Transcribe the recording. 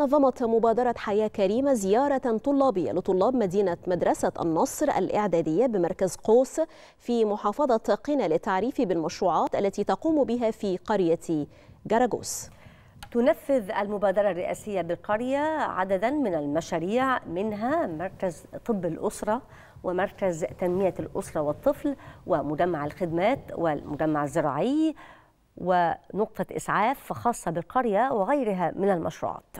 نظمت مبادرة حياة كريمة زيارة طلابية لطلاب مدينة مدرسة النصر الإعدادية بمركز قوس في محافظة قنا للتعريف بالمشروعات التي تقوم بها في قرية جراجوس تنفذ المبادرة الرئاسية بالقرية عددا من المشاريع منها مركز طب الأسرة ومركز تنمية الأسرة والطفل ومجمع الخدمات والمجمع الزراعي ونقطة إسعاف خاصة بالقرية وغيرها من المشروعات